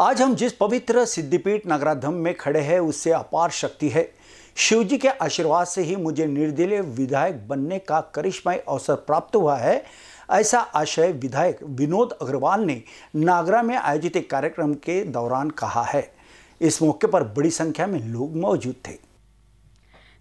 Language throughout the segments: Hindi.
आज हम जिस पवित्र सिद्धिपीठ नगराधम में खड़े हैं उससे अपार शक्ति है शिवजी के आशीर्वाद से ही मुझे निर्दलीय विधायक बनने का करिश्मय अवसर प्राप्त हुआ है ऐसा आशय विधायक विनोद अग्रवाल ने नागरा में आयोजित एक कार्यक्रम के दौरान कहा है इस मौके पर बड़ी संख्या में लोग मौजूद थे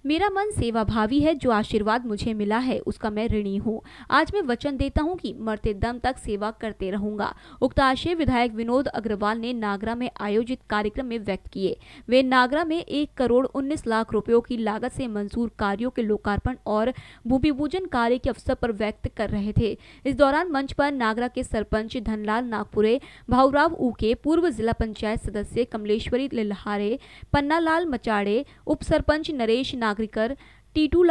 मेरा मन सेवाभावी है जो आशीर्वाद मुझे मिला है उसका मैं ऋणी हूँ आज मैं वचन देता हूँ कि मरते दम तक सेवा करते रहूंगा उक्त आशय विधायक विनोद अग्रवाल ने नागरा में आयोजित कार्यक्रम में व्यक्त किए वे नागरा में एक करोड़ उन्नीस लाख रुपयों की लागत से मंजूर कार्यो के लोकार्पण और भूमि पूजन कार्य के अवसर पर व्यक्त कर रहे थे इस दौरान मंच पर नागरा के सरपंच धनलाल नागपुरे भाऊराव उके पूर्व जिला पंचायत सदस्य कमलेश्वरी लिल्हारे पन्नालाल मचाड़े उप सरपंच नरेश नाग नागरिकर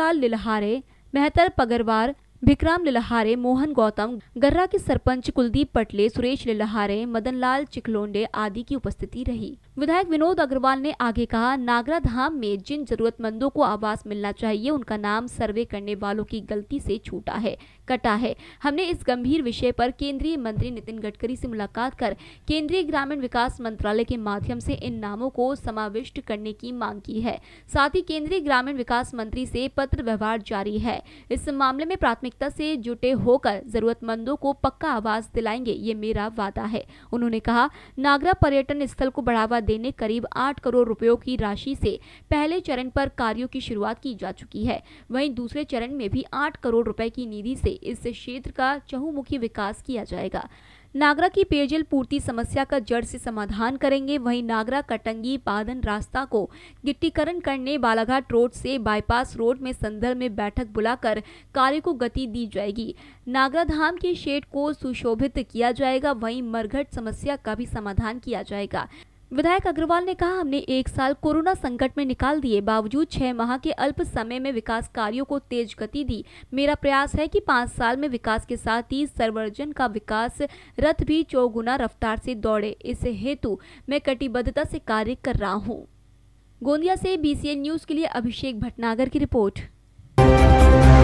लाल लिलहारे मेहतर पगरवार भिकराम लिलहारे मोहन गौतम गर्रा के सरपंच कुलदीप पटले सुरेश लिलहारे मदनलाल चिकलोंडे आदि की उपस्थिति रही विधायक विनोद अग्रवाल ने आगे कहा नागरा धाम में जिन जरूरतमंदों को आवास मिलना चाहिए उनका नाम सर्वे करने वालों की गलती से छूटा है कटा है हमने इस गंभीर विषय पर केंद्रीय मंत्री नितिन गडकरी से मुलाकात कर केंद्रीय ग्रामीण विकास मंत्रालय के माध्यम से इन नामों को समाविष्ट करने की मांग की है साथ ही केंद्रीय ग्रामीण विकास मंत्री से पत्र व्यवहार जारी है इस मामले में प्राथमिकता से जुटे होकर जरूरतमंदों को पक्का आवास दिलाएंगे ये मेरा वादा है उन्होंने कहा नागरा पर्यटन स्थल को बढ़ावा देने करीब आठ करोड़ रुपयों की राशि से पहले चरण पर कार्यों की शुरुआत की जा चुकी है वहीं दूसरे चरण में भी आठ करोड़ रुपए की निधि से इस क्षेत्र का चहुमुखी विकास किया जाएगा नागरा की पेयजल पूर्ति समस्या का जड़ से समाधान करेंगे वहीं नागरा कटंगी पादन रास्ता को गिट्टीकरण करने बालाघाट रोड से बाईपास रोड में संदर्भ में बैठक बुलाकर कार्य को गति दी जाएगी नागरा धाम के शेड को सुशोभित किया जाएगा वहीं मरघट समस्या का भी समाधान किया जाएगा विधायक अग्रवाल ने कहा हमने एक साल कोरोना संकट में निकाल दिए बावजूद छह माह के अल्प समय में विकास कार्यों को तेज गति दी मेरा प्रयास है कि पाँच साल में विकास के साथ ही सर्वजन का विकास रथ भी चौगुना रफ्तार से दौड़े इस हेतु मैं कटिबद्धता से कार्य कर रहा हूँ गोंदिया से बीसीएन न्यूज के लिए अभिषेक भटनागर की रिपोर्ट